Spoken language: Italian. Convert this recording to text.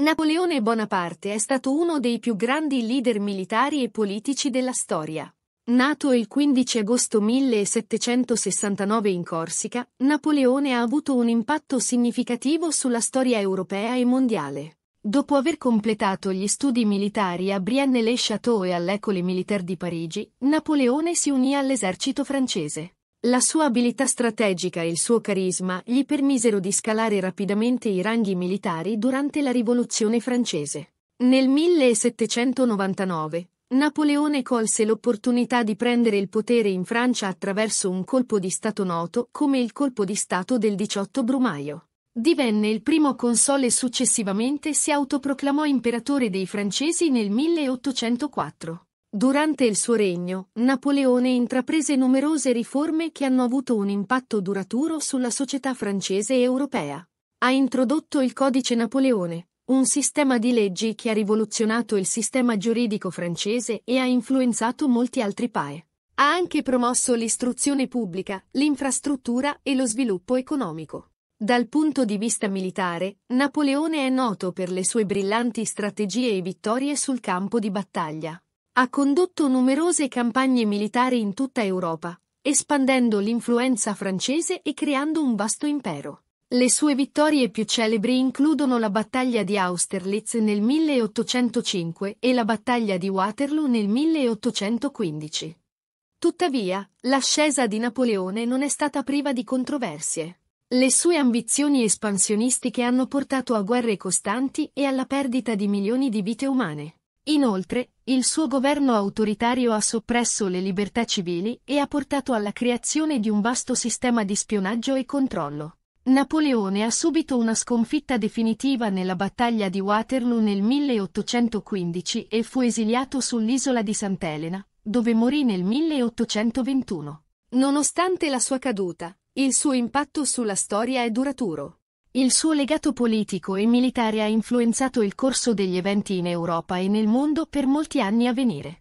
Napoleone Bonaparte è stato uno dei più grandi leader militari e politici della storia. Nato il 15 agosto 1769 in Corsica, Napoleone ha avuto un impatto significativo sulla storia europea e mondiale. Dopo aver completato gli studi militari a Brienne-les-Châteaux e all'École Militaire di Parigi, Napoleone si unì all'esercito francese. La sua abilità strategica e il suo carisma gli permisero di scalare rapidamente i ranghi militari durante la Rivoluzione francese. Nel 1799, Napoleone colse l'opportunità di prendere il potere in Francia attraverso un colpo di Stato noto come il colpo di Stato del 18 Brumaio. Divenne il primo console e successivamente si autoproclamò imperatore dei francesi nel 1804. Durante il suo regno, Napoleone intraprese numerose riforme che hanno avuto un impatto duraturo sulla società francese e europea. Ha introdotto il Codice Napoleone, un sistema di leggi che ha rivoluzionato il sistema giuridico francese e ha influenzato molti altri PAE. Ha anche promosso l'istruzione pubblica, l'infrastruttura e lo sviluppo economico. Dal punto di vista militare, Napoleone è noto per le sue brillanti strategie e vittorie sul campo di battaglia. Ha condotto numerose campagne militari in tutta Europa, espandendo l'influenza francese e creando un vasto impero. Le sue vittorie più celebri includono la battaglia di Austerlitz nel 1805 e la battaglia di Waterloo nel 1815. Tuttavia, l'ascesa di Napoleone non è stata priva di controversie. Le sue ambizioni espansionistiche hanno portato a guerre costanti e alla perdita di milioni di vite umane. Inoltre, il suo governo autoritario ha soppresso le libertà civili e ha portato alla creazione di un vasto sistema di spionaggio e controllo. Napoleone ha subito una sconfitta definitiva nella battaglia di Waterloo nel 1815 e fu esiliato sull'isola di Sant'Elena, dove morì nel 1821. Nonostante la sua caduta, il suo impatto sulla storia è duraturo. Il suo legato politico e militare ha influenzato il corso degli eventi in Europa e nel mondo per molti anni a venire.